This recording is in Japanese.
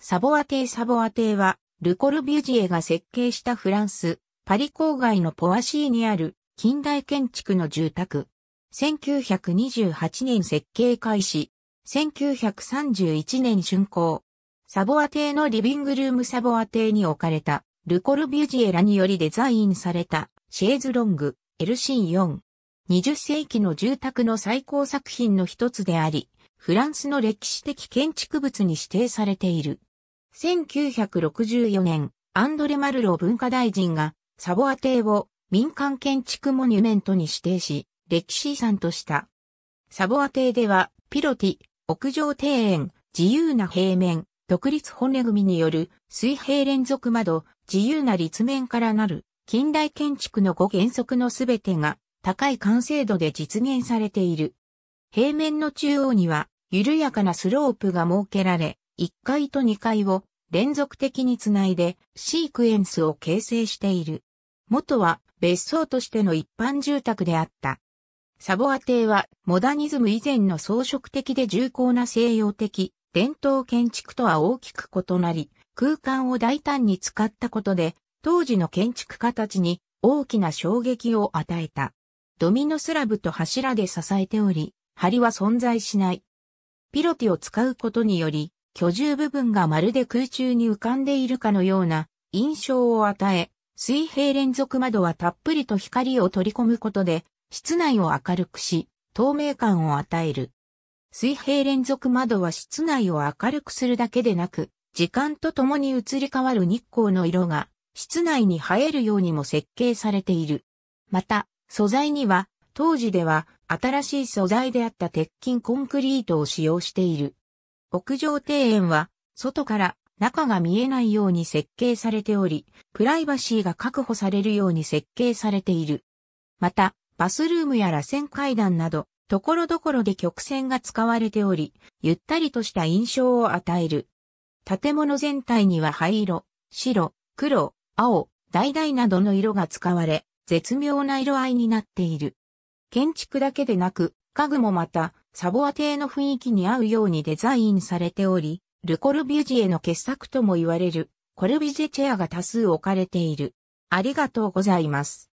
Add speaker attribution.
Speaker 1: サボア邸サボア邸は、ルコルビュジエが設計したフランス、パリ郊外のポワシーにある近代建築の住宅。1928年設計開始。1931年竣工。サボア邸のリビングルームサボア邸に置かれた、ルコルビュジエらによりデザインされた、シェーズロング、エルシン4 20世紀の住宅の最高作品の一つであり、フランスの歴史的建築物に指定されている。1964年、アンドレ・マルロ文化大臣がサボア邸を民間建築モニュメントに指定し、歴史遺産とした。サボア邸では、ピロティ、屋上庭園、自由な平面、独立骨組による水平連続窓、自由な立面からなる近代建築の5原則のすべてが高い完成度で実現されている。平面の中央には緩やかなスロープが設けられ、1階と2階を連続的につないでシークエンスを形成している。元は別荘としての一般住宅であった。サボア邸はモダニズム以前の装飾的で重厚な西洋的伝統建築とは大きく異なり、空間を大胆に使ったことで当時の建築家たちに大きな衝撃を与えた。ドミノスラブと柱で支えており、梁は存在しない。ピロティを使うことにより、居住部分がまるで空中に浮かんでいるかのような印象を与え、水平連続窓はたっぷりと光を取り込むことで、室内を明るくし、透明感を与える。水平連続窓は室内を明るくするだけでなく、時間とともに移り変わる日光の色が、室内に映えるようにも設計されている。また、素材には、当時では新しい素材であった鉄筋コンクリートを使用している。屋上庭園は、外から中が見えないように設計されており、プライバシーが確保されるように設計されている。また、バスルームや螺旋階段など、ところどころで曲線が使われており、ゆったりとした印象を与える。建物全体には灰色、白、黒、青、橙などの色が使われ、絶妙な色合いになっている。建築だけでなく、家具もまた、サボア邸の雰囲気に合うようにデザインされており、ルコルビュジエの傑作とも言われる、コルビジェチェアが多数置かれている。ありがとうございます。